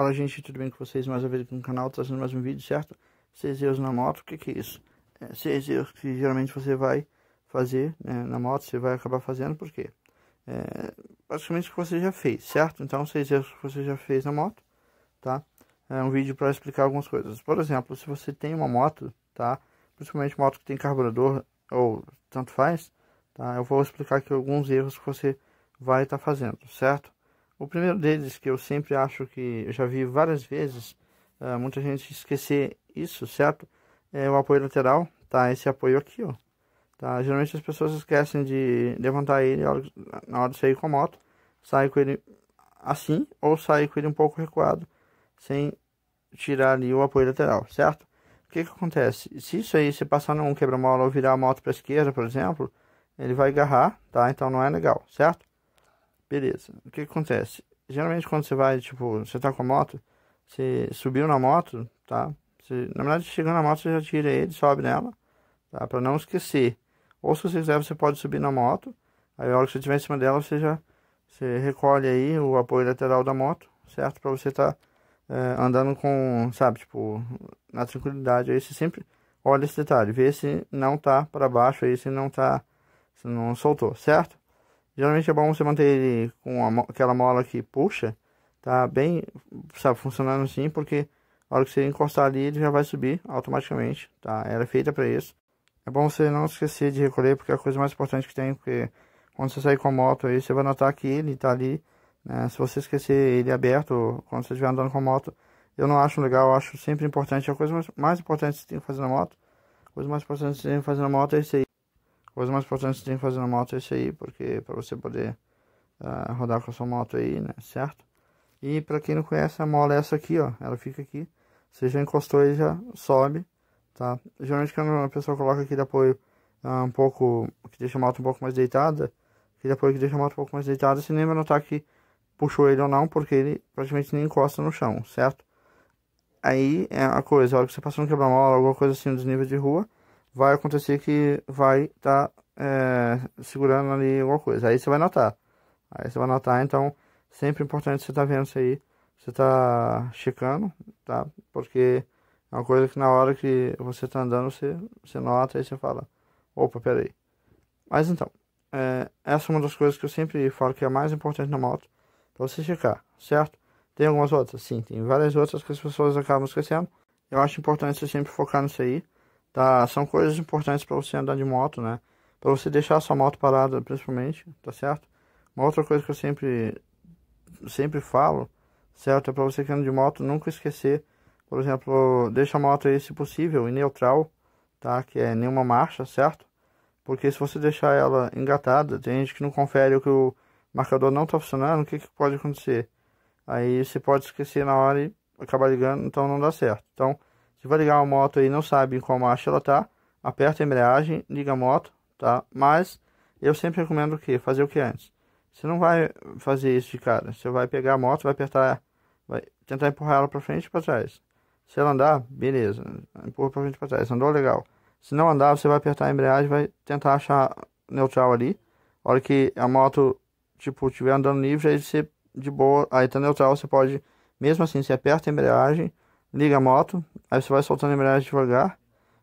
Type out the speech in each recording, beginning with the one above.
Fala gente, tudo bem com vocês? Mais uma vez aqui no canal, trazendo mais um vídeo, certo? Seis erros na moto, o que, que é isso? É, seis erros que geralmente você vai fazer né, na moto, você vai acabar fazendo, por quê? É, basicamente o que você já fez, certo? Então, seis erros que você já fez na moto, tá? É um vídeo para explicar algumas coisas. Por exemplo, se você tem uma moto, tá? Principalmente moto que tem carburador, ou tanto faz, tá? Eu vou explicar aqui alguns erros que você vai estar tá fazendo, certo? O primeiro deles, que eu sempre acho que eu já vi várias vezes uh, muita gente esquecer isso, certo? É o apoio lateral, tá? Esse apoio aqui, ó. Tá? Geralmente as pessoas esquecem de levantar ele na hora de sair com a moto. Sai com ele assim ou sai com ele um pouco recuado, sem tirar ali o apoio lateral, certo? O que, que acontece? Se isso aí, se passar num quebra-mola ou virar a moto para esquerda, por exemplo, ele vai agarrar, tá? Então não é legal, certo? Beleza. O que, que acontece? Geralmente quando você vai, tipo, você tá com a moto, você subiu na moto, tá? Você, na verdade, chegando na moto, você já tira ele, sobe nela, tá? Pra não esquecer. Ou se você quiser, você pode subir na moto. Aí a hora que você estiver em cima dela, você já você recolhe aí o apoio lateral da moto, certo? Pra você tá é, andando com, sabe, tipo, na tranquilidade. Aí você sempre olha esse detalhe, vê se não tá para baixo aí, se não tá, se não soltou, certo? Geralmente é bom você manter ele com aquela mola que puxa, tá bem, sabe, funcionando assim, porque a hora que você encostar ali, ele já vai subir automaticamente, tá? Ela é feita para isso. É bom você não esquecer de recolher, porque é a coisa mais importante que tem, porque quando você sair com a moto aí, você vai notar que ele tá ali, né? Se você esquecer ele aberto, quando você estiver andando com a moto, eu não acho legal, eu acho sempre importante, a coisa mais, mais importante que você tem que fazer na moto, a coisa mais importante que você tem que fazer na moto é isso aí coisa mais importante que você tem que fazer na moto é isso aí, porque para você poder uh, rodar com a sua moto aí, né, certo? E para quem não conhece, a mola é essa aqui, ó, ela fica aqui, você já encostou e já sobe, tá? Geralmente quando a pessoa coloca aqui de apoio uh, um pouco, que deixa a moto um pouco mais deitada, que depois que deixa a moto um pouco mais deitada, você nem vai notar que puxou ele ou não, porque ele praticamente nem encosta no chão, certo? Aí é a coisa, a hora que você passou no quebra-mola, alguma coisa assim, dos níveis de rua, vai acontecer que vai estar tá, é, segurando ali alguma coisa. Aí você vai notar. Aí você vai notar, então sempre importante você estar tá vendo isso aí. Você tá checando, tá? Porque é uma coisa que na hora que você tá andando, você, você nota e você fala, opa, peraí. Mas então, é, essa é uma das coisas que eu sempre falo que é mais importante na moto, para você checar, certo? Tem algumas outras? Sim, tem várias outras que as pessoas acabam esquecendo. Eu acho importante você sempre focar nisso aí tá? São coisas importantes para você andar de moto, né? Para você deixar sua moto parada, principalmente, tá certo? Uma outra coisa que eu sempre sempre falo, certo? É para você que anda de moto nunca esquecer, por exemplo, deixa a moto aí se possível em neutral, tá? Que é nenhuma marcha, certo? Porque se você deixar ela engatada, tem gente que não confere o que o marcador não tá funcionando, o que, que pode acontecer? Aí você pode esquecer na hora e acabar ligando, então não dá certo. Então, você vai ligar uma moto e não sabe em qual marcha ela tá, aperta a embreagem, liga a moto, tá? Mas eu sempre recomendo o que? Fazer o que antes. Você não vai fazer isso de cara. Você vai pegar a moto, vai apertar, vai tentar empurrar ela para frente e para trás. Se ela andar, beleza, empurra para frente e para trás. Andou legal. Se não andar, você vai apertar a embreagem, vai tentar achar neutral ali. A hora que a moto, tipo, tiver andando livre, aí você de boa, aí tá neutral, você pode, mesmo assim, você aperta a embreagem, liga a moto, Aí você vai soltando a embreagem devagar.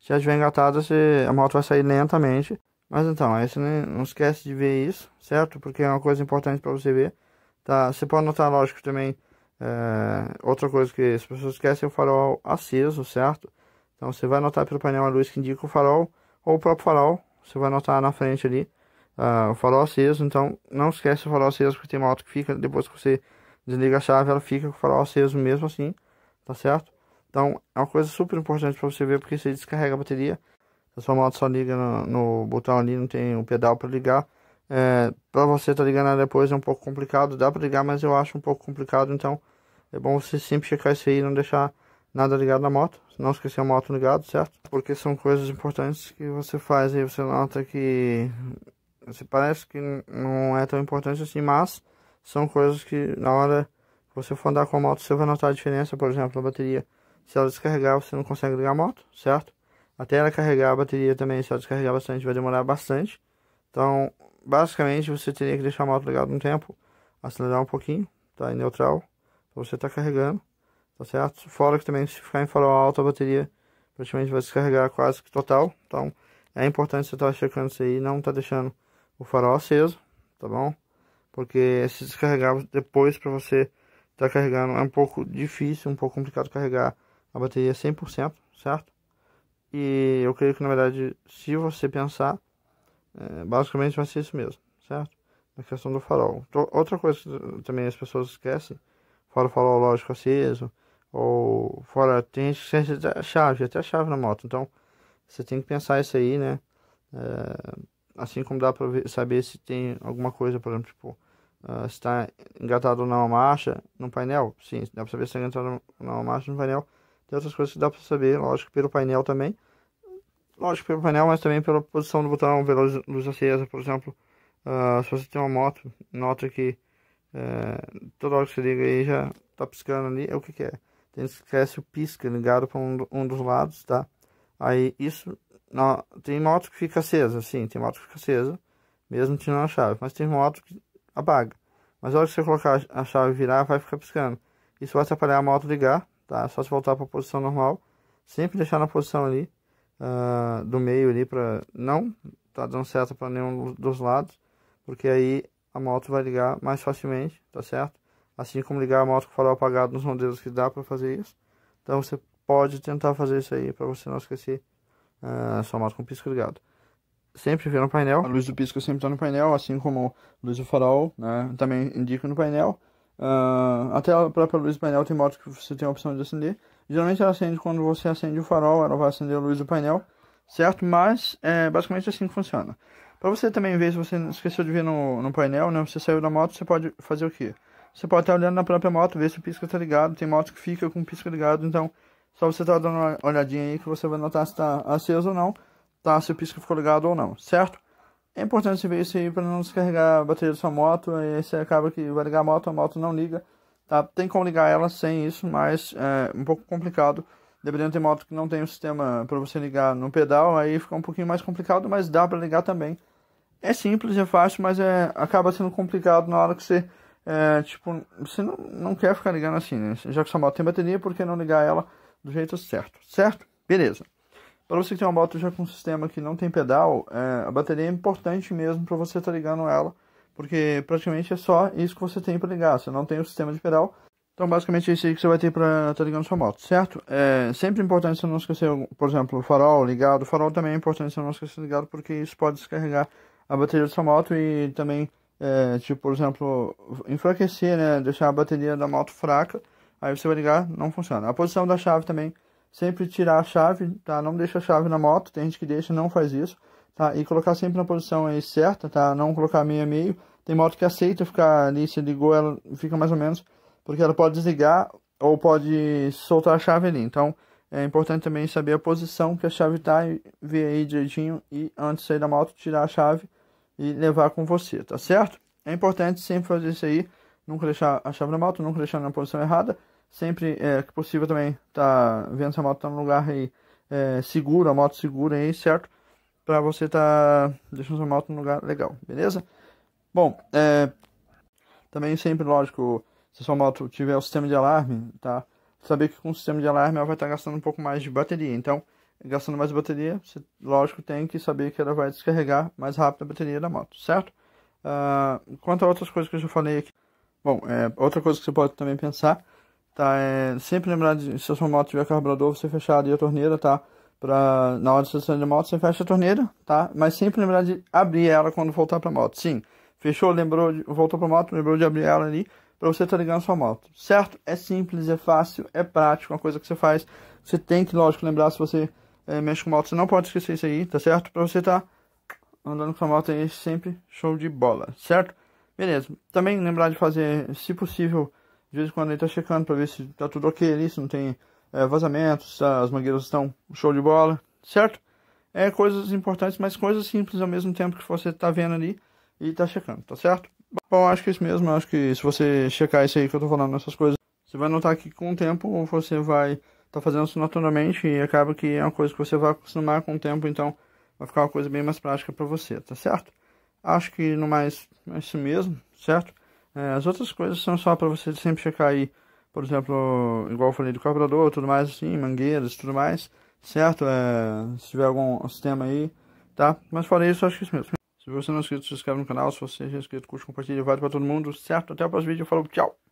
Se estiver engatada, você, a moto vai sair lentamente. Mas então, aí você não esquece de ver isso, certo? Porque é uma coisa importante para você ver. Tá? Você pode notar, lógico, também. É, outra coisa que as pessoas esquecem é o farol aceso, certo? Então você vai notar pelo painel a luz que indica o farol ou o próprio farol. Você vai notar na frente ali uh, o farol aceso. Então não esquece o farol aceso, porque tem uma moto que fica depois que você desliga a chave, ela fica com o farol aceso mesmo assim, tá certo? Então, é uma coisa super importante para você ver, porque você descarrega a bateria. a sua moto só liga no, no botão ali, não tem um pedal para ligar. É, para você tá ligando depois é um pouco complicado, dá para ligar, mas eu acho um pouco complicado. Então, é bom você sempre checar isso aí e não deixar nada ligado na moto. Não esquecer a moto ligada, certo? Porque são coisas importantes que você faz aí, você nota que... Você parece que não é tão importante assim, mas são coisas que na hora que você for andar com a moto, você vai notar a diferença, por exemplo, a bateria se ela descarregar, você não consegue ligar a moto, certo? Até ela carregar a bateria também, se ela descarregar bastante, vai demorar bastante. Então, basicamente, você teria que deixar a moto ligada um tempo, acelerar um pouquinho, tá? Em neutral, pra você tá carregando, tá certo? Fora que também, se ficar em farol alto, a bateria praticamente vai descarregar quase que total. Então, é importante você estar tá checando isso aí, não tá deixando o farol aceso, tá bom? Porque se descarregar depois para você estar tá carregando é um pouco difícil, um pouco complicado carregar a bateria 100%, é certo? E eu creio que, na verdade, se você pensar, é, basicamente vai ser isso mesmo, certo? Na questão do farol. Então, outra coisa que também as pessoas esquecem, fora o farol lógico aceso, ou fora, tem gente chave, até a chave na moto. Então, você tem que pensar isso aí, né? É, assim como dá para saber se tem alguma coisa, por exemplo, tipo, uh, se está engatado ou não a marcha no painel. Sim, dá para saber se está engatado ou não a marcha no painel tem outras coisas que dá para saber, lógico, pelo painel também. Lógico, pelo painel, mas também pela posição do botão, pela luz acesa, por exemplo. Uh, se você tem uma moto, nota que uh, toda hora que você liga aí já tá piscando ali. É o que, que é? Tem esquecer o pisca ligado para um, um, dos lados, tá? Aí isso. Não, tem moto que fica acesa, sim, tem moto que fica acesa, mesmo tirando a chave, mas tem moto que apaga. Mas a hora que você colocar a chave virar, vai ficar piscando. Isso vai atrapalhar a moto ligar tá? É só se voltar para a posição normal, sempre deixar na posição ali uh, do meio ali para não tá dando certo para nenhum dos lados, porque aí a moto vai ligar mais facilmente, tá certo? Assim como ligar a moto com o farol apagado nos modelos que dá para fazer isso. Então você pode tentar fazer isso aí para você não esquecer uh, sua moto com pisco ligado sempre vê no painel. A luz do pisco sempre está no painel, assim como a luz do farol, né? Também indica no painel. Uh, até a própria luz do painel tem modos que você tem a opção de acender. Geralmente ela acende quando você acende o farol, ela vai acender a luz do painel, certo? Mas é basicamente é assim que funciona. Para você também ver se você esqueceu de ver no, no painel, né? Você saiu da moto, você pode fazer o quê? Você pode estar olhando na própria moto, ver se o pisca está ligado. Tem motos que fica com o pisca ligado, então só você tá dando uma olhadinha aí que você vai notar se está aceso ou não, tá? Se o pisca ficou ligado ou não, certo? É importante você ver isso aí para não descarregar a bateria da sua moto. Aí você acaba que vai ligar a moto, a moto não liga. Tá? Tem como ligar ela sem isso, mas é um pouco complicado. Dependendo de moto que não tem o um sistema para você ligar no pedal, aí fica um pouquinho mais complicado, mas dá para ligar também. É simples, é fácil, mas é, acaba sendo complicado na hora que você, é, tipo, você não, não quer ficar ligando assim, né? Já que sua moto tem bateria, por que não ligar ela do jeito certo, certo? Beleza. Para você que tem uma moto já com um sistema que não tem pedal, é, a bateria é importante mesmo para você estar tá ligando ela, porque praticamente é só isso que você tem para ligar, você não tem o sistema de pedal. Então, basicamente é isso aí que você vai ter para estar tá ligando sua moto, certo? É sempre importante você não esquecer, por exemplo, o farol ligado. O farol também é importante você não esquecer ligado, porque isso pode descarregar a bateria da sua moto e também, é, tipo, por exemplo, enfraquecer, né? Deixar a bateria da moto fraca. Aí você vai ligar, não funciona. A posição da chave também Sempre tirar a chave, tá? Não deixa a chave na moto, tem gente que deixa, não faz isso, tá? E colocar sempre na posição aí certa, tá? Não colocar meio a meio. Tem moto que aceita ficar ali, se ligou, ela fica mais ou menos, porque ela pode desligar ou pode soltar a chave ali. Então, é importante também saber a posição que a chave tá e ver aí direitinho e antes de sair da moto tirar a chave e levar com você, tá certo? É importante sempre fazer isso aí, nunca deixar a chave na moto, nunca deixar na posição errada sempre é, que possível também tá vendo se a moto tá no lugar aí é, seguro, a moto segura aí, certo? Pra você tá deixando sua moto no lugar legal, beleza? Bom, é, também sempre, lógico, se sua moto tiver o sistema de alarme, tá? Saber que com o sistema de alarme ela vai estar tá gastando um pouco mais de bateria, então gastando mais bateria, você, lógico, tem que saber que ela vai descarregar mais rápido a bateria da moto, certo? Uh, quanto a outras coisas que eu já falei aqui, bom, é, outra coisa que você pode também pensar tá? É, sempre lembrar de se a sua moto tiver carburador, você fechar ali a torneira, tá? Pra, na hora de você sair moto, você fecha a torneira, tá? Mas sempre lembrar de abrir ela quando voltar pra moto. Sim, fechou, lembrou, de, voltou pra moto, lembrou de abrir ela ali pra você tá ligando sua moto, certo? É simples, é fácil, é prático, é uma coisa que você faz. Você tem que, lógico, lembrar se você é, mexe com moto, você não pode esquecer isso aí, tá certo? Pra você tá andando com a moto aí sempre show de bola, certo? Beleza. Também lembrar de fazer, se possível, de vez em quando ele tá checando para ver se tá tudo ok ali, se não tem é, vazamentos, as mangueiras estão show de bola, certo? É coisas importantes, mas coisas simples ao mesmo tempo que você tá vendo ali e tá checando, tá certo? Bom, acho que é isso mesmo, acho que se você checar isso aí que eu tô falando, essas coisas, você vai notar que com o tempo você vai tá fazendo isso naturalmente e acaba que é uma coisa que você vai acostumar com o tempo, então vai ficar uma coisa bem mais prática para você, tá certo? Acho que no mais é isso mesmo, certo? É, as outras coisas são só para você sempre checar aí, por exemplo, igual eu falei do carburador, tudo mais assim, mangueiras, tudo mais, certo? É, se tiver algum sistema aí, tá? Mas fora isso, acho que é isso mesmo. Se você não é inscrito, se inscreve no canal. Se você é inscrito, curte, compartilha, vai para todo mundo, certo? Até o próximo vídeo. Falou, tchau!